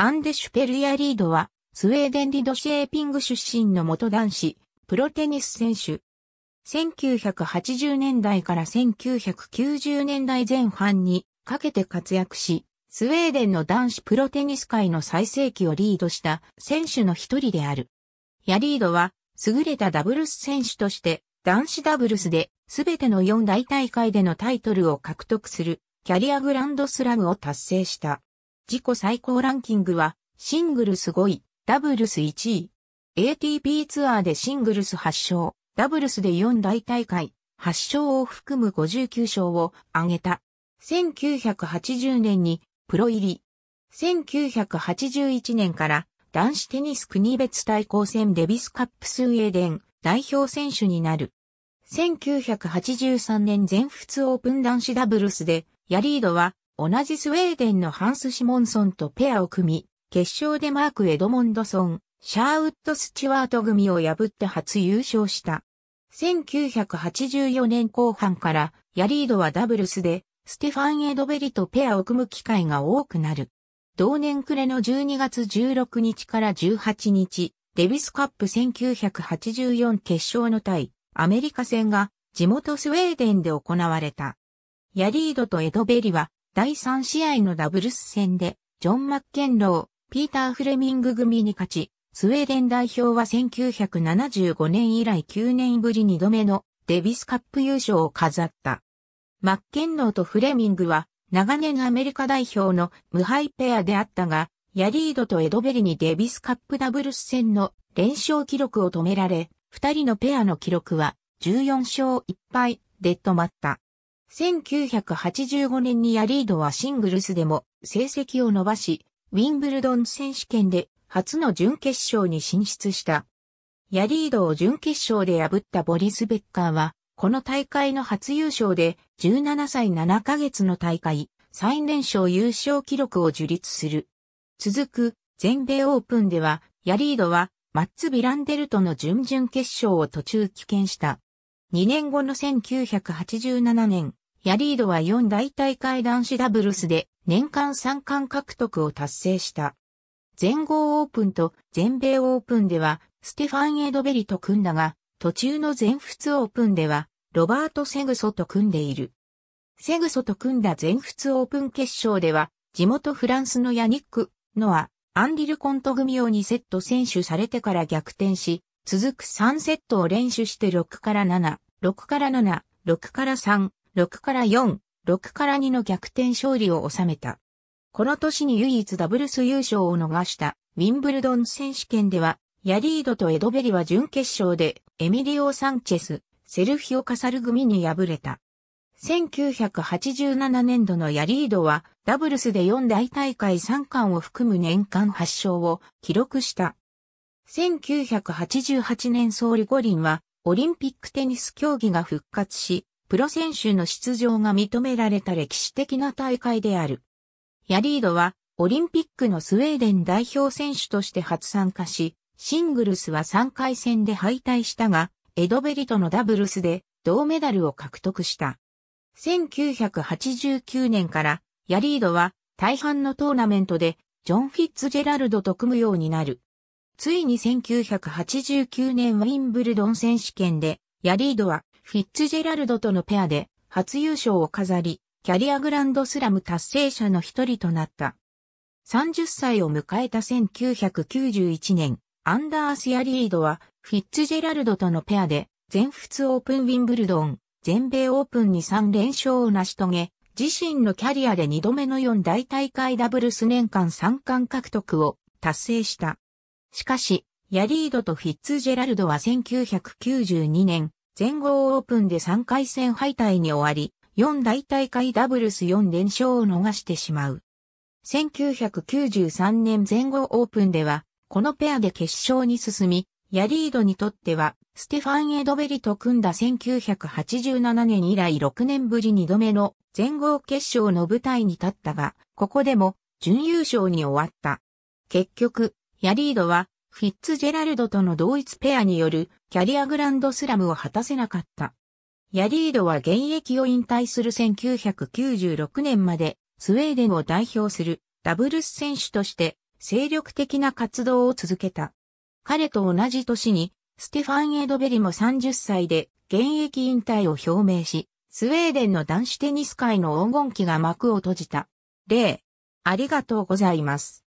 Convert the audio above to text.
アンデシュ・ペルヤ・リードは、スウェーデンリドシェーピング出身の元男子、プロテニス選手。1980年代から1990年代前半にかけて活躍し、スウェーデンの男子プロテニス界の最盛期をリードした選手の一人である。ヤリードは、優れたダブルス選手として、男子ダブルスで、すべての四大大会でのタイトルを獲得する、キャリアグランドスラムを達成した。自己最高ランキングは、シングルス5位、ダブルス1位。ATP ツアーでシングルス8勝、ダブルスで4大大会、8勝を含む59勝を挙げた。1980年にプロ入り。1981年から男子テニス国別対抗戦デビスカップスウェーデン代表選手になる。1983年全仏オープン男子ダブルスでヤリードは同じスウェーデンのハンス・シモンソンとペアを組み、決勝でマーク・エドモンドソン、シャーウッド・スチュワート組を破って初優勝した。1984年後半から、ヤリードはダブルスで、ステファン・エドベリとペアを組む機会が多くなる。同年暮れの12月16日から18日、デビスカップ1984決勝の対、アメリカ戦が、地元スウェーデンで行われた。ヤリードとエドベリは、第3試合のダブルス戦で、ジョン・マッケンロー、ピーター・フレミング組に勝ち、スウェーデン代表は1975年以来9年ぶり2度目のデビスカップ優勝を飾った。マッケンローとフレミングは、長年アメリカ代表の無敗ペアであったが、ヤリードとエドベリにデビスカップダブルス戦の連勝記録を止められ、二人のペアの記録は14勝1敗で止まった。1985年にヤリードはシングルスでも成績を伸ばし、ウィンブルドン選手権で初の準決勝に進出した。ヤリードを準決勝で破ったボリス・ベッカーは、この大会の初優勝で17歳7ヶ月の大会、最年少優勝記録を樹立する。続く全米オープンでは、ヤリードはマッツ・ビランデルとの準々決勝を途中棄権した。2年後の1987年、ヤリードは4大大会男子ダブルスで年間3冠獲得を達成した。全豪オープンと全米オープンではステファン・エドベリと組んだが、途中の全仏オープンではロバート・セグソと組んでいる。セグソと組んだ全仏オープン決勝では、地元フランスのヤニック、ノア、アンリルコント組を2セット選手されてから逆転し、続く3セットを連取して6から7、6から7、6から3、6から4、6から2の逆転勝利を収めた。この年に唯一ダブルス優勝を逃したウィンブルドン選手権では、ヤリードとエドベリは準決勝でエミリオ・サンチェス、セルフィオ・カサル組に敗れた。1987年度のヤリードはダブルスで4大大会3冠を含む年間8勝を記録した。1988年ソウル五輪はオリンピックテニス競技が復活し、プロ選手の出場が認められた歴史的な大会である。ヤリードは、オリンピックのスウェーデン代表選手として初参加し、シングルスは3回戦で敗退したが、エドベリとのダブルスで銅メダルを獲得した。1989年からヤリードは大半のトーナメントでジョン・フィッツジェラルドと組むようになる。ついに1989年ウィンブルドン選手権でヤリードはフィッツジェラルドとのペアで初優勝を飾り、キャリアグランドスラム達成者の一人となった。30歳を迎えた1991年、アンダースヤリードはフィッツジェラルドとのペアで全仏オープンウィンブルドン、全米オープンに3連勝を成し遂げ、自身のキャリアで2度目の4大大会ダブルス年間3冠獲得を達成した。しかし、ヤリードとフィッツジェラルドは1992年、全豪オープンで3回戦敗退に終わり、4大大会ダブルス4連勝を逃してしまう。1993年全豪オープンでは、このペアで決勝に進み、ヤリードにとっては、ステファン・エドベリと組んだ1987年以来6年ぶり2度目の全豪決勝の舞台に立ったが、ここでも準優勝に終わった。結局、ヤリードはフィッツジェラルドとの同一ペアによるキャリアグランドスラムを果たせなかった。ヤリードは現役を引退する1996年までスウェーデンを代表するダブルス選手として精力的な活動を続けた。彼と同じ年にステファン・エドベリも30歳で現役引退を表明し、スウェーデンの男子テニス界の黄金期が幕を閉じた。例、ありがとうございます。